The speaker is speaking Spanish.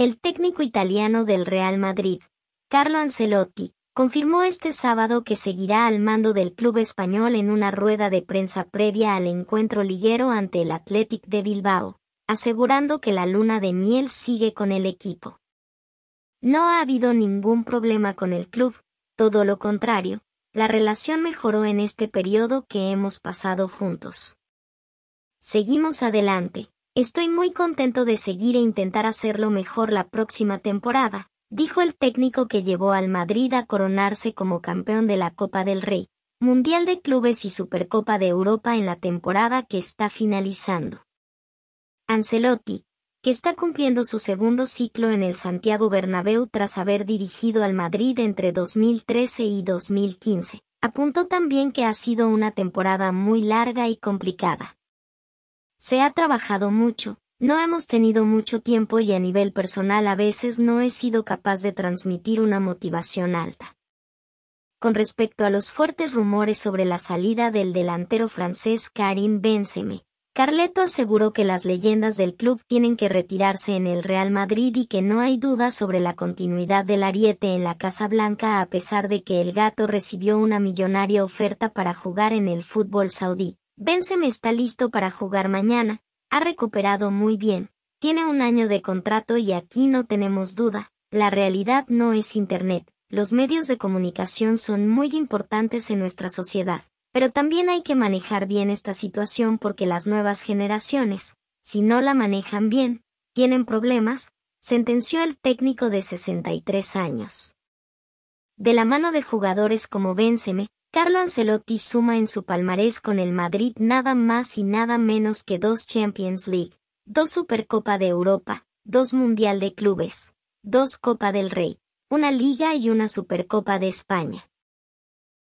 El técnico italiano del Real Madrid, Carlo Ancelotti, confirmó este sábado que seguirá al mando del club español en una rueda de prensa previa al encuentro liguero ante el Athletic de Bilbao, asegurando que la luna de miel sigue con el equipo. No ha habido ningún problema con el club, todo lo contrario, la relación mejoró en este periodo que hemos pasado juntos. Seguimos adelante, Estoy muy contento de seguir e intentar hacerlo mejor la próxima temporada, dijo el técnico que llevó al Madrid a coronarse como campeón de la Copa del Rey, Mundial de Clubes y Supercopa de Europa en la temporada que está finalizando. Ancelotti, que está cumpliendo su segundo ciclo en el Santiago Bernabéu tras haber dirigido al Madrid entre 2013 y 2015. Apuntó también que ha sido una temporada muy larga y complicada. Se ha trabajado mucho, no hemos tenido mucho tiempo y a nivel personal a veces no he sido capaz de transmitir una motivación alta. Con respecto a los fuertes rumores sobre la salida del delantero francés Karim Benzeme, Carleto aseguró que las leyendas del club tienen que retirarse en el Real Madrid y que no hay duda sobre la continuidad del ariete en la Casa Blanca a pesar de que el gato recibió una millonaria oferta para jugar en el fútbol saudí. Benzema está listo para jugar mañana, ha recuperado muy bien, tiene un año de contrato y aquí no tenemos duda, la realidad no es Internet, los medios de comunicación son muy importantes en nuestra sociedad, pero también hay que manejar bien esta situación porque las nuevas generaciones, si no la manejan bien, tienen problemas, sentenció el técnico de 63 años de la mano de jugadores como Benzeme, Carlo Ancelotti suma en su palmarés con el Madrid nada más y nada menos que dos Champions League, dos Supercopa de Europa, dos Mundial de Clubes, dos Copa del Rey, una Liga y una Supercopa de España.